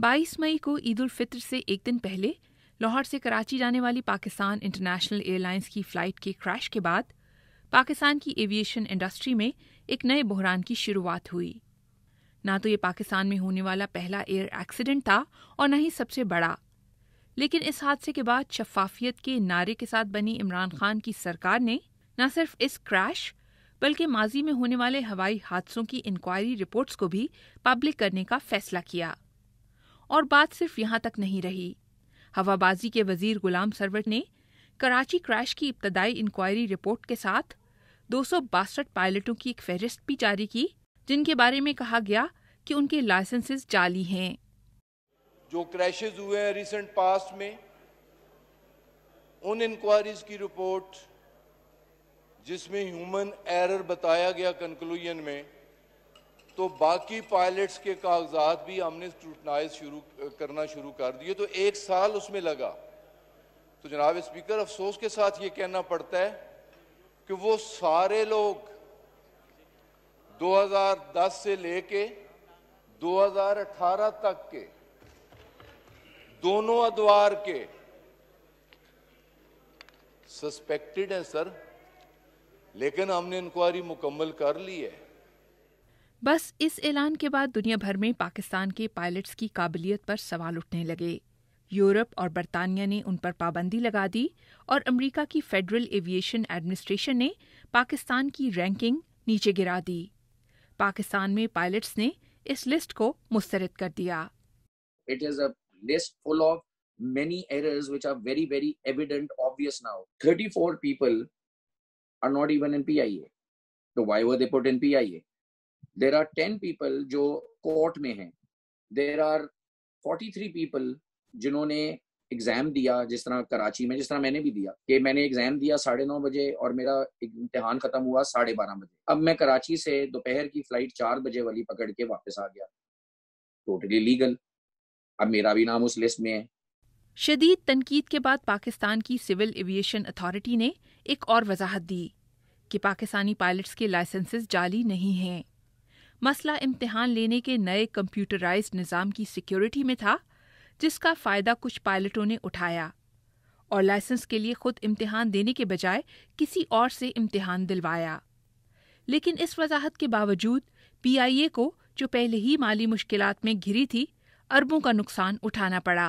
बाईस मई को ईद उल फित्र से एक दिन पहले लाहौर से कराची जाने वाली पाकिस्तान इंटरनेशनल एयरलाइंस की फ्लाइट के क्रैश के बाद पाकिस्तान की एविएशन इंडस्ट्री में एक नए बहरान की शुरुआत हुई ना तो ये पाकिस्तान में होने वाला पहला एयर एक्सीडेंट था और न ही सबसे बड़ा लेकिन इस हादसे के बाद शफाफियत के नारे के साथ बनी इमरान खान की सरकार ने न सिर्फ इस क्रैश बल्कि माजी में होने वाले हवाई हादसों की इंक्वायरी रिपोर्ट्स को भी पब्लिक करने का फैसला किया और बात सिर्फ यहां तक नहीं रही हवाबाजी के वजीर गुलाम सरवर ने कराची क्रैश की इब्तदाई इंक्वायरी रिपोर्ट के साथ दो पायलटों की एक फहरिस्त भी जारी की जिनके बारे में कहा गया कि उनके लाइसेंसेस जाली हैं जो क्रैशेज हुए हैं रिसेंट पास्ट में उन इंक्वायरीज की रिपोर्ट जिसमें ह्यूमन एरर बताया गया कंक्लूजन में तो बाकी पायलट्स के कागजात भी हमने स्क्रूटनाइज शुरू करना शुरू कर दिए तो एक साल उसमें लगा तो जनाब स्पीकर अफसोस के साथ ये कहना पड़ता है कि वो सारे लोग 2010 से लेके 2018 तक के दोनों अदवार के सस्पेक्टेड हैं सर लेकिन हमने इंक्वायरी मुकम्मल कर ली है बस इस ऐलान के बाद दुनिया भर में पाकिस्तान के पायलट्स की काबिलियत पर सवाल उठने लगे यूरोप और बरतानिया ने उन पर पाबंदी लगा दी और अमेरिका की फेडरल एविएशन एडमिनिस्ट्रेशन ने पाकिस्तान की रैंकिंग नीचे गिरा दी पाकिस्तान में पायलट्स ने इस लिस्ट को मुस्तरद कर दिया it is a list full of many errors which are very very evident obvious now 34 people are not even in PIA तो why were they put in PIA there are ten people जो कोर्ट में हैं there are forty three people जिन्होंने exam दिया जिस तरह कराची में जिस तरह मैंने भी दिया कि मैंने एग्जाम दिया साढ़े नौ बजे और मेरा इम्तिहान खत्म हुआ साढ़े बारह बजे अब मैं कराची से दोपहर की फ्लाइट चार बजे वाली पकड़ के वापस आ गया टोटली लीगल अब मेरा भी नाम उस लिस्ट में है शदीद तनकीद के बाद पाकिस्तान की सिविल एविएशन अथॉरिटी ने एक और वजाहत दी कि पाकिस्तानी पायलट्स के लाइसेंसेस जाली नहीं हैं मसला इम्तिहान लेने के नए कंप्यूटराइज्ड निज़ाम की सिक्योरिटी में था जिसका फायदा कुछ पायलटों ने उठाया और लाइसेंस के लिए खुद इम्तिहान देने के बजाय किसी और से इम्तिहान दिलवाया लेकिन इस वजाहत के बावजूद पीआईए को जो पहले ही माली मुश्किल में घिरी थी अरबों का नुकसान उठाना पड़ा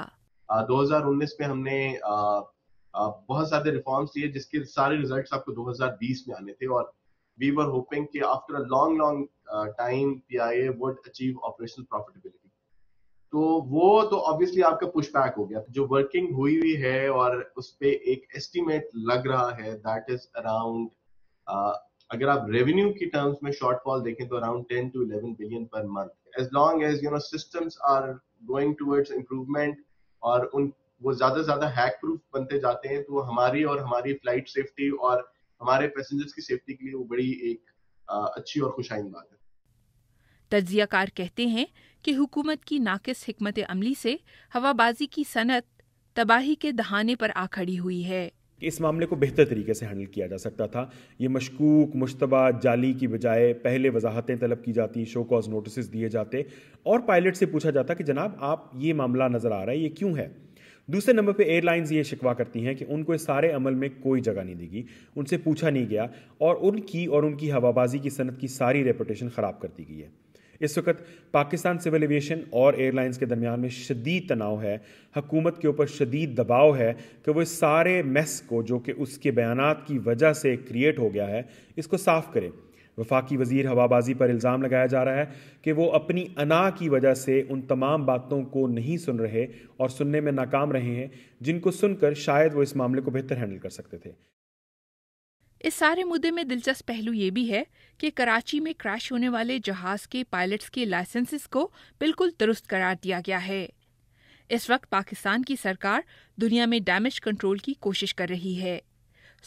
हजार उन्नीस में हमने आ, आ, बहुत सारे रिफॉर्म्स लिए जिसके सारे रिजल्ट्स आपको 2020 में आने थे और we were hoping that after a long, long uh, time, PIA would achieve operational profitability. तो वो तो ऑब्वियसली आपका पुश बैक हो गया जो वर्किंग हुई हुई है और उस पर एक एस्टिमेट लग रहा है दैट इज अराउंड अगर आप रेवेन्यू की टर्म्स में शॉर्टफॉल देखें तो around 10 to 11 billion per month as long as you know systems are going towards improvement और उन वो ज्यादा से ज्यादा हैक प्रूफ बनते जाते हैं तो हमारी और हमारी फ्लाइट सेफ्टी और हमारे पैसेंजर्स की सेफ्टी के लिए वो बड़ी एक अच्छी और खुशाइन बात है तजियाकार कहते हैं कि हुकूमत की नाकिस हमत अमली से हवाबाजी की सनत तबाही के दहाने पर आ खड़ी हुई है इस मामले को बेहतर तरीके से हैंडल किया जा सकता था ये मशकूक मुशतबा जाली की बजाय पहले वजाहतें तलब की जाती शो कॉज नोटिस दिए जाते और पायलट से पूछा जाता कि जनाब आप ये मामला नज़र आ रहा है ये क्यों है दूसरे नंबर पे एयरलाइंस ये शिकवा करती हैं कि उनको इस सारे अमल में कोई जगह नहीं देगी उनसे पूछा नहीं गया और उनकी और उनकी हवाबाजी की सनत की सारी रेपुटेशन ख़राब कर दी गई है इस वक्त पाकिस्तान सिविल एविएशन और एयरलाइंस के दरमियान में शदीद तनाव है हकूमत के ऊपर शदीद दबाव है कि वो इस सारे मेस को जो कि उसके बयान की वजह से क्रिएट हो गया है इसको साफ़ करें वफाकी वजीर हवाबाजी पर इल्ज़ाम लगाया जा रहा है कि वो अपनी अना की वजह से उन तमाम बातों को नहीं सुन रहे और सुनने में नाकाम रहे हैं जिनको सुनकर शायद वो इस मामले को बेहतर हैंडल कर सकते थे इस सारे मुद्दे में दिलचस्प पहलू ये भी है कि कराची में क्रैश होने वाले जहाज के पायलट्स के लाइसेंसेस को बिल्कुल दुरुस्त करार दिया गया है इस वक्त पाकिस्तान की सरकार दुनिया में डैमेज कंट्रोल की कोशिश कर रही है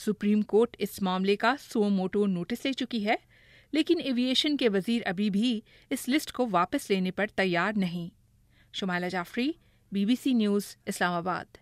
सुप्रीम कोर्ट इस मामले का सो मोटो नोटिस ले चुकी है लेकिन एविएशन के वजीर अभी भी इस लिस्ट को वापस लेने पर तैयार नहीं शुमाला जाफरी बीबीसी न्यूज़ इस्लामाबाद